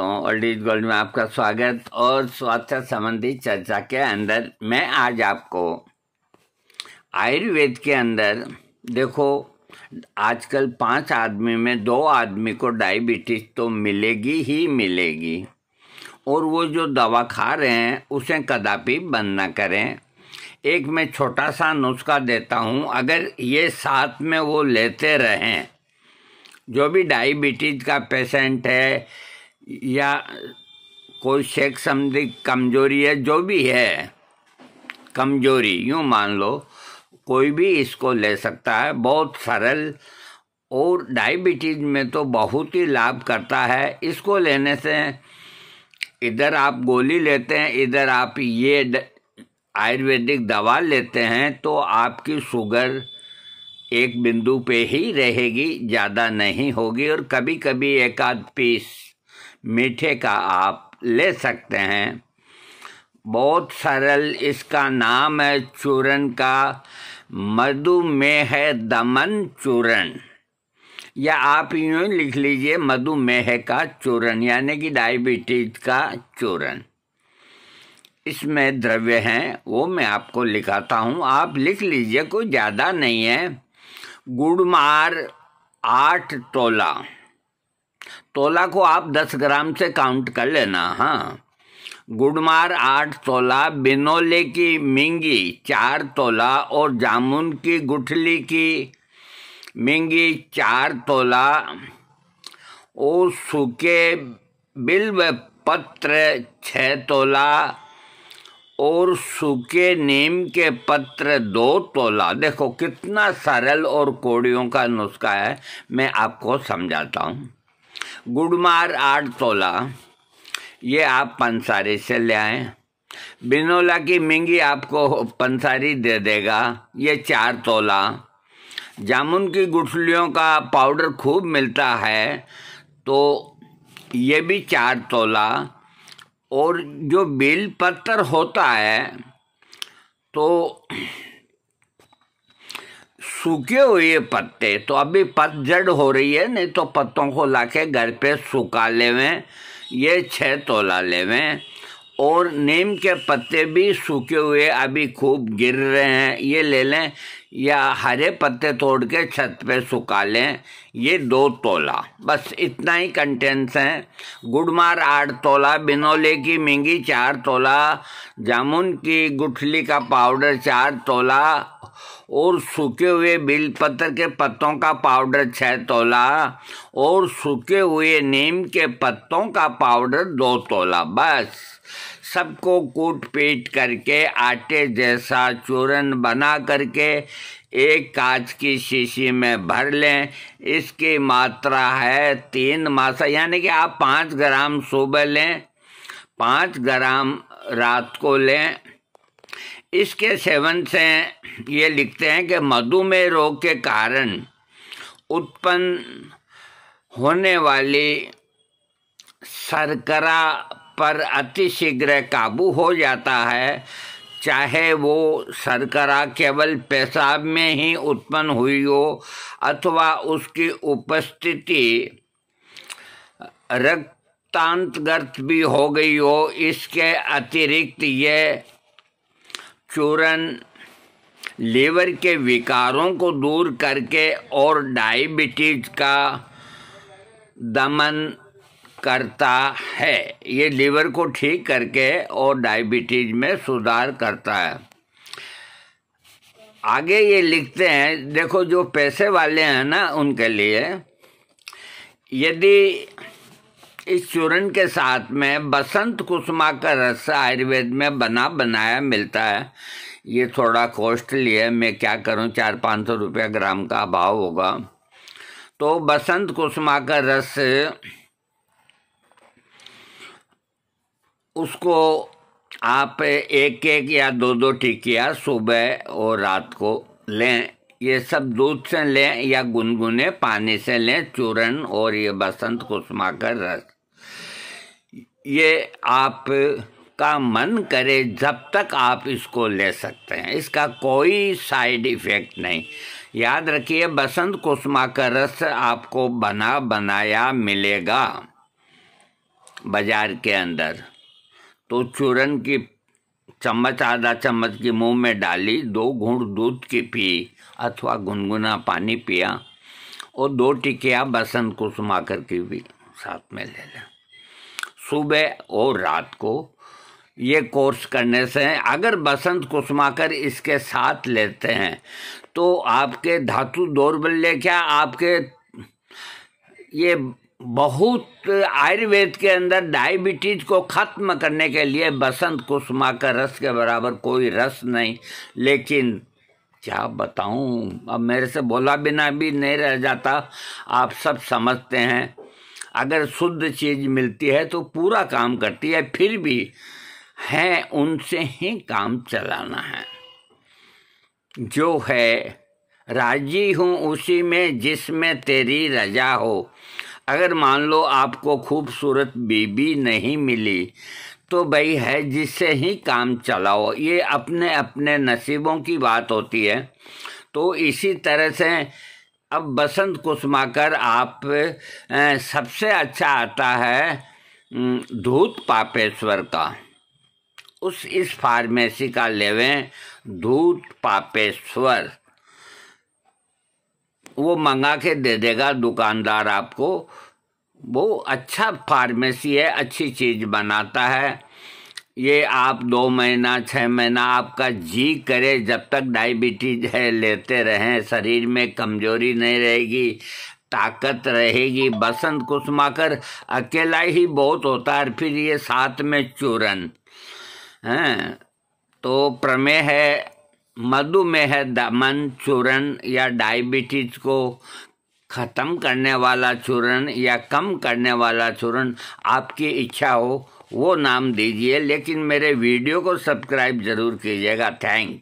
दोस्तों old is gold में आपका स्वागत और स्वास्थ्य संबंधी चर्चा के अंदर मैं आज आपको आयुर्वेद के अंदर देखो आजकल पांच आदमी में दो आदमी को डायबिटीज तो मिलेगी ही मिलेगी और वो जो दवा खा रहे हैं उसे कदापि बंद ना करें एक मैं छोटा सा नुस्खा देता हूँ अगर ये साथ में वो लेते रहें जो भी डायबिटीज का पेशेंट है या कोई शेख संबंधी कमजोरी है जो भी है कमजोरी यूँ मान लो कोई भी इसको ले सकता है बहुत सरल और डायबिटीज में तो बहुत ही लाभ करता है इसको लेने से इधर आप गोली लेते हैं इधर आप ये आयुर्वेदिक दवा लेते हैं तो आपकी शुगर एक बिंदु पे ही रहेगी ज़्यादा नहीं होगी और कभी कभी एक आध पीस मीठे का आप ले सकते हैं बहुत सरल इसका नाम है चूरन का मधुमेह दमन चूरन या आप यूँ लिख लीजिए मधुमेह का चूरन यानी कि डायबिटीज का चूरन इसमें द्रव्य हैं वो मैं आपको लिखाता हूँ आप लिख लीजिए कोई ज़्यादा नहीं है गुड़मार आठ तोला तोला को आप दस ग्राम से काउंट कर लेना हाँ गुड़मार आठ तोला बिनोले की मिंगी चार तोला और जामुन की गुठली की मिंगी चार तोला और सूखे बिल्व पत्र छः तोला और सूखे नीम के पत्र दो तोला देखो कितना सरल और कोड़ियों का नुस्खा है मैं आपको समझाता हूँ गुड़मार आठ तोला ये आप पंसारी से ले आए बिनोला की मिंगी आपको पंसारी दे देगा ये चार तोला जामुन की गुठलियों का पाउडर खूब मिलता है तो ये भी चार तोला और जो बेल पत्थर होता है तो सूखे हुए पत्ते तो अभी पतझड़ हो रही है नहीं तो पत्तों को लाके घर पे सुखा लेवें ये छः तोला लेवें और नीम के पत्ते भी सूखे हुए अभी खूब गिर रहे हैं ये ले लें या हरे पत्ते तोड़ के छत पे सुखा लें ये दो तोला बस इतना ही कंटेंट्स हैं गुड़मार आठ तोला बिनोले की मिंगी चार तोला जामुन की गुठली का पाउडर चार तोला और सूखे हुए बेलपत्र के पत्तों का पाउडर छः तोला और सूखे हुए नीम के पत्तों का पाउडर दो तोला बस सबको कूट पीट करके आटे जैसा चूरन बना करके एक कांच की शीशी में भर लें इसकी मात्रा है तीन मासा यानी कि आप पाँच ग्राम सुबह लें पाँच ग्राम रात को लें इसके सेवन से ये लिखते हैं कि मधुमेह रोग के कारण उत्पन्न होने वाली सरकरा पर अतिशीघ्र काबू हो जाता है चाहे वो सरकरा केवल पेशाब में ही उत्पन्न हुई हो अथवा उसकी उपस्थिति रक्तांतर्गत भी हो गई हो इसके अतिरिक्त ये चूरन लीवर के विकारों को दूर करके और डायबिटीज का दमन करता है ये लीवर को ठीक करके और डायबिटीज में सुधार करता है आगे ये लिखते हैं देखो जो पैसे वाले हैं ना उनके लिए यदि इस चूर्ण के साथ में बसंत कुसुमा का रस आयुर्वेद में बना बनाया मिलता है ये थोड़ा कॉस्टली है मैं क्या करूं चार पाँच सौ रुपया ग्राम का अभाव होगा तो बसंत कुसुमा का रस उसको आप एक एक या दो दो टिकिया सुबह और रात को लें ये सब दूध से लें या गुनगुने पानी से लें चूर्ण और ये बसंत कुसुमा का रस ये आप का मन करे जब तक आप इसको ले सकते हैं इसका कोई साइड इफ़ेक्ट नहीं याद रखिए बसंत कुसुमा का रस आपको बना बनाया मिलेगा बाजार के अंदर तो चूरन की चम्मच आधा चम्मच की मुंह में डाली दो घूंट दूध की पी अथवा गुनगुना पानी पिया और दो टिकिया बसंत कुसुमा करके भी साथ में ले लें सुबह और रात को ये कोर्स करने से अगर बसंत कर इसके साथ लेते हैं तो आपके धातु बल्ले क्या आपके ये बहुत आयुर्वेद के अंदर डायबिटीज को ख़त्म करने के लिए बसंत कुसमाकर का रस के बराबर कोई रस नहीं लेकिन क्या बताऊँ अब मेरे से बोला बिना भी नहीं रह जाता आप सब समझते हैं अगर शुद्ध चीज मिलती है तो पूरा काम करती है फिर भी है उनसे ही काम चलाना है जो है राजी हूँ उसी में जिसमें तेरी रजा हो अगर मान लो आपको खूबसूरत बीबी नहीं मिली तो भाई है जिससे ही काम चलाओ ये अपने अपने नसीबों की बात होती है तो इसी तरह से अब बसंत कुसमाकर आप सबसे अच्छा आता है दूध पापेश्वर का उस इस फार्मेसी का लेवें दूध पापेश्वर वो मंगा के दे देगा दुकानदार आपको वो अच्छा फार्मेसी है अच्छी चीज़ बनाता है ये आप दो महीना छः महीना आपका जी करे जब तक डायबिटीज है लेते रहें शरीर में कमजोरी नहीं रहेगी ताकत रहेगी बसंत कुसमाकर अकेला ही बहुत होता है फिर ये साथ में चूरन हैं तो प्रमेह है मधुमेह दमन चूरन या डायबिटीज को ख़त्म करने वाला चूरन या कम करने वाला चूरन आपकी इच्छा हो वो नाम दीजिए लेकिन मेरे वीडियो को सब्सक्राइब जरूर कीजिएगा थैंक